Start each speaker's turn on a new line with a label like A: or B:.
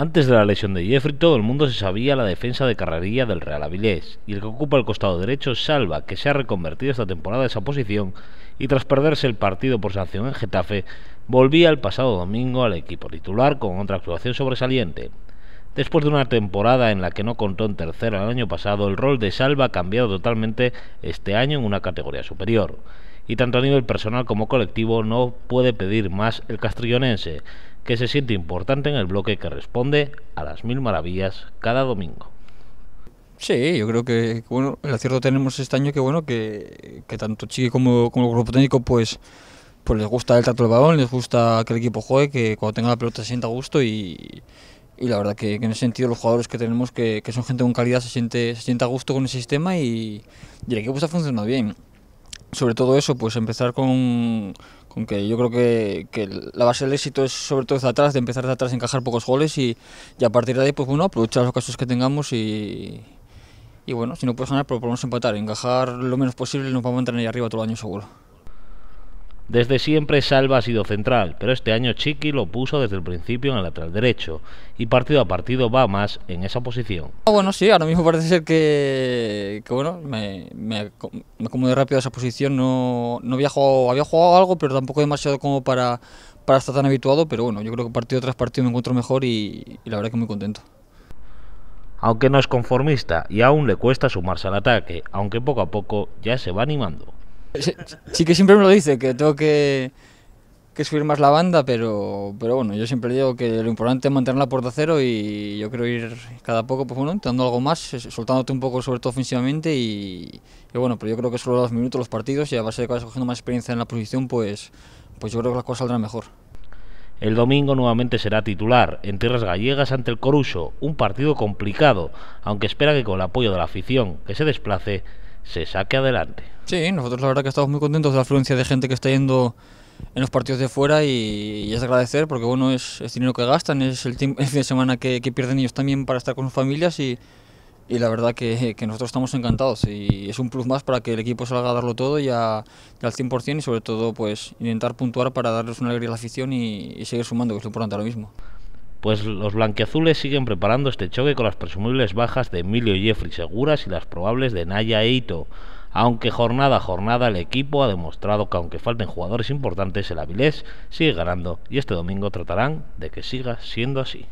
A: Antes de la lesión de Jeffrey, todo el mundo se sabía la defensa de carrería del Real Avilés, y el que ocupa el costado derecho Salva, que se ha reconvertido esta temporada esa posición y tras perderse el partido por sanción en Getafe, volvía el pasado domingo al equipo titular con otra actuación sobresaliente. Después de una temporada en la que no contó en tercera el año pasado, el rol de Salva ha cambiado totalmente este año en una categoría superior. Y tanto a nivel personal como colectivo no puede pedir más el castrillonense, que se siente importante en el bloque que responde a las mil maravillas cada domingo. Sí, yo
B: creo que el acierto tenemos este año que bueno que, tanto Chiqui como, como el grupo técnico pues pues les gusta el trato del balón, les gusta que el equipo juegue, que cuando tenga la pelota se sienta a gusto y, la verdad que, en ese sentido los jugadores que tenemos que, son gente con calidad se siente se a gusto con el sistema y, y el equipo está funcionando bien sobre todo eso, pues empezar con, con que yo creo que, que, la base del éxito es sobre todo desde atrás, de empezar de atrás, encajar pocos goles y, y a partir de ahí, pues bueno, aprovechar los casos que tengamos y, y bueno, si no puedes ganar, pero pues podemos empatar, encajar lo menos posible y nos vamos a mantener ahí arriba todo el año seguro.
A: Desde siempre Salva ha sido central, pero este año Chiqui lo puso desde el principio en el lateral derecho y partido a partido va más en esa posición.
B: Ah, bueno, sí, ahora mismo parece ser que, bueno, me, me, me acomodé rápido a esa posición, no, no había, jugado, había jugado algo, pero tampoco demasiado como para, para estar tan habituado, pero bueno, yo creo que partido tras partido me encuentro
A: mejor y, y la verdad que muy contento aunque no es conformista y aún le cuesta sumarse al ataque, aunque poco a poco ya se va animando
B: sí, que siempre me lo dice, que tengo que, que, subir más la banda, pero, pero bueno, yo siempre digo que lo importante es mantener la puerta cero y yo creo ir cada poco, pues bueno, intentando algo más, soltándote un poco, sobre todo ofensivamente, y, bueno, pero yo creo que solo los minutos, los partidos, y a base de que vas cogiendo más experiencia en la
A: posición, pues, pues yo creo que las cosas saldrán mejor. El domingo nuevamente será titular en tierras gallegas ante el Coruso, un partido complicado, aunque espera que con el apoyo de la afición que se desplace se saque adelante. Sí, nosotros la verdad que estamos muy contentos de la afluencia de gente que
B: está yendo en los partidos de fuera y, es agradecer porque bueno, es, dinero que gastan, es el, tiempo, fin de semana que, pierden ellos también para estar con sus familias y, y la verdad que, nosotros estamos encantados y es un plus más para que el equipo salga a darlo todo y, a, y al 100% y sobre todo pues intentar puntuar para darles una alegría a la afición y, seguir sumando, que es lo importante ahora mismo
A: pues los blanquiazules siguen preparando este choque con las presumibles bajas de Emilio Jeffrey Seguras y las probables de Naya Eito. Aunque jornada a jornada el equipo ha demostrado que aunque falten jugadores importantes, el Avilés sigue ganando y este domingo tratarán de que siga siendo así.